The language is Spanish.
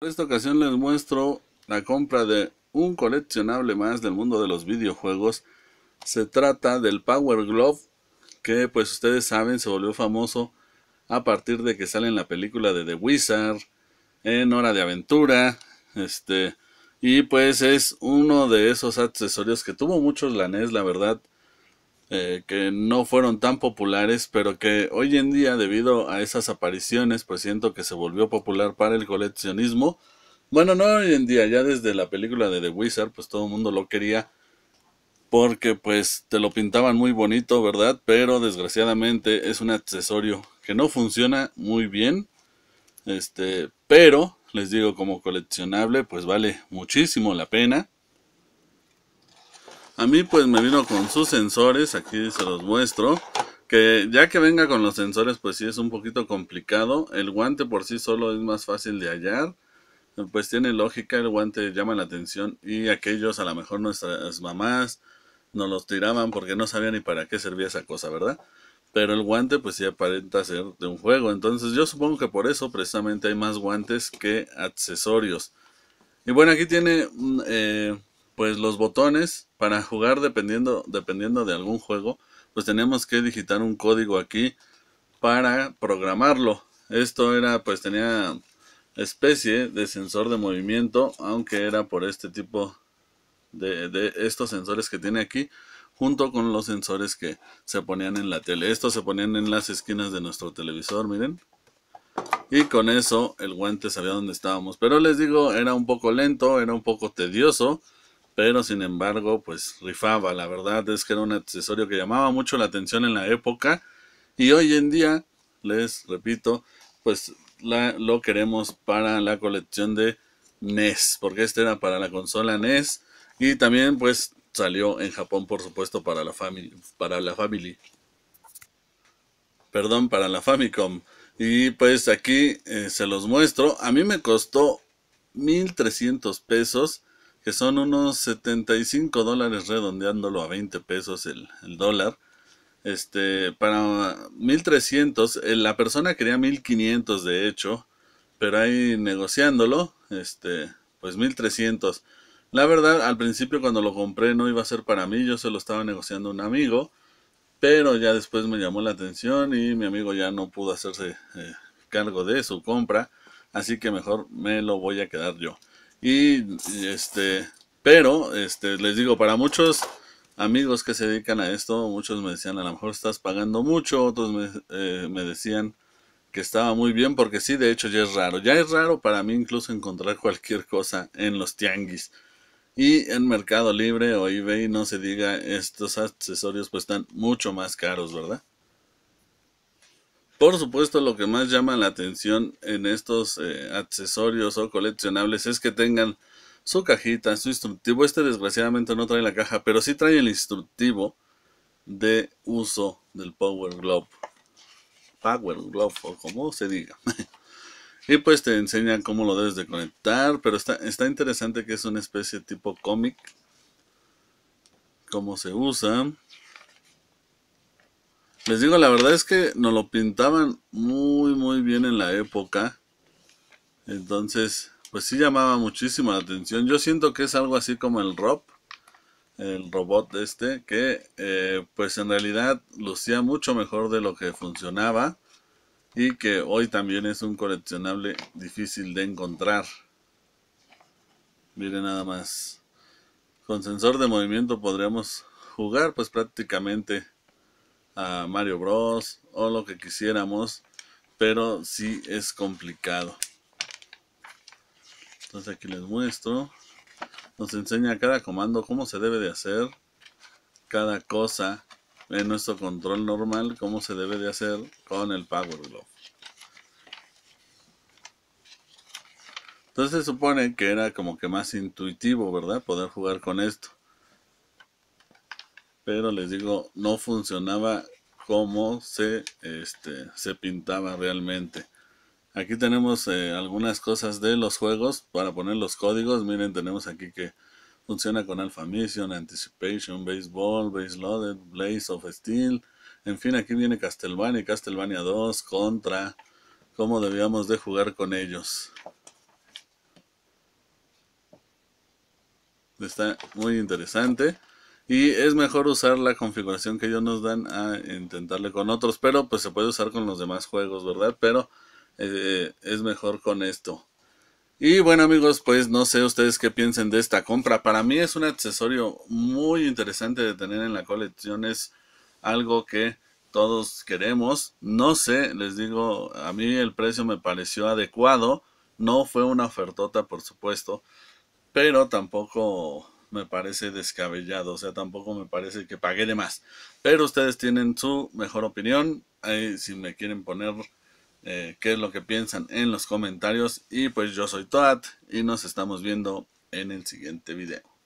En esta ocasión les muestro la compra de un coleccionable más del mundo de los videojuegos. Se trata del Power Glove, que pues ustedes saben se volvió famoso a partir de que sale en la película de The Wizard, en Hora de Aventura, este, y pues es uno de esos accesorios que tuvo muchos la NES, la verdad. Eh, que no fueron tan populares, pero que hoy en día debido a esas apariciones, pues siento que se volvió popular para el coleccionismo. Bueno, no hoy en día, ya desde la película de The Wizard, pues todo el mundo lo quería porque pues te lo pintaban muy bonito, ¿verdad? Pero desgraciadamente es un accesorio que no funciona muy bien. Este, pero les digo como coleccionable, pues vale muchísimo la pena. A mí pues me vino con sus sensores, aquí se los muestro. Que ya que venga con los sensores pues sí es un poquito complicado. El guante por sí solo es más fácil de hallar. Pues tiene lógica, el guante llama la atención y aquellos a lo mejor nuestras mamás nos los tiraban porque no sabían ni para qué servía esa cosa, ¿verdad? pero el guante pues sí aparenta ser de un juego. Entonces yo supongo que por eso precisamente hay más guantes que accesorios. Y bueno, aquí tiene mm, eh, pues los botones para jugar dependiendo, dependiendo de algún juego, pues tenemos que digitar un código aquí para programarlo. Esto era, pues tenía especie de sensor de movimiento, aunque era por este tipo de, de, estos sensores que tiene aquí, junto con los sensores que se ponían en la tele. Estos se ponían en las esquinas de nuestro televisor, miren. Y con eso el guante sabía dónde estábamos. Pero les digo, era un poco lento, era un poco tedioso pero sin embargo, pues rifaba. La verdad es que era un accesorio que llamaba mucho la atención en la época y hoy en día, les repito, pues lo queremos para la colección de NES, porque este era para la consola NES y también pues salió en Japón, por supuesto, para la family, para la family. Perdón, para la Famicom. Y pues aquí eh, se los muestro. A mí me costó 1300 pesos que son unos 75 dólares redondeándolo a 20 pesos el, dólar. Este, para 1300, eh, la persona quería 1500 de hecho, pero ahí negociándolo, este, pues 1300. La verdad, al principio cuando lo compré no iba a ser para mí, yo se lo estaba negociando a un amigo, pero ya después me llamó la atención y mi amigo ya no pudo hacerse eh, cargo de su compra, así que mejor me lo voy a quedar yo. Y este, pero este, les digo, para muchos amigos que se dedican a esto, muchos me decían, a lo mejor estás pagando mucho, otros me, eh, decían que estaba muy bien, porque sí, de hecho ya es raro. Ya es raro para mí incluso encontrar cualquier cosa en los tianguis. Y en Mercado Libre o eBay, no se diga, estos accesorios pues están mucho más caros, ¿verdad? Por supuesto, lo que más llama la atención en estos eh, accesorios o coleccionables es que tengan su cajita, su instructivo. Este desgraciadamente no trae la caja, pero sí trae el instructivo de uso del Power Glove. Power Glove, o como se diga. y pues te enseña cómo lo debes de conectar, pero está, está interesante que es una especie tipo cómic. Cómo se usa. Les digo, la verdad es que nos lo pintaban muy, muy bien en la época. Entonces, pues sí llamaba muchísimo la atención. Yo siento que es algo así como el Rob, el robot este, que eh, pues en realidad lucía mucho mejor de lo que funcionaba y que hoy también es un coleccionable difícil de encontrar. Mire nada más. Con sensor de movimiento podríamos jugar pues prácticamente a Mario Bros o lo que quisiéramos, pero si es complicado. Entonces aquí les muestro. Nos enseña cada comando cómo se debe de hacer cada cosa en nuestro control normal, cómo se debe de hacer con el Power Glove. Entonces se supone que era como que más intuitivo, ¿verdad? Poder jugar con esto pero les digo, no funcionaba como se, este, se pintaba realmente. Aquí tenemos eh, algunas cosas de los juegos para poner los códigos. Miren, tenemos aquí que funciona con Alpha Mission, Anticipation, Baseball, Base Loaded, Blaze of Steel. En fin, aquí viene Castlevania y Castlevania 2, Contra. Cómo debíamos de jugar con ellos. Está muy interesante. Y es mejor usar la configuración que ellos nos dan a intentarle con otros. Pero pues se puede usar con los demás juegos, ¿verdad? Pero eh, es mejor con esto. Y bueno amigos, pues no sé ustedes qué piensen de esta compra. Para mí es un accesorio muy interesante de tener en la colección. Es algo que todos queremos. No sé, les digo, a mí el precio me pareció adecuado. No fue una ofertota, por supuesto. Pero tampoco me parece descabellado, o sea, tampoco me parece que pague de más. Pero ustedes tienen su mejor opinión, ahí si me quieren poner eh, qué es lo que piensan en los comentarios. Y pues yo soy Toad y nos estamos viendo en el siguiente video.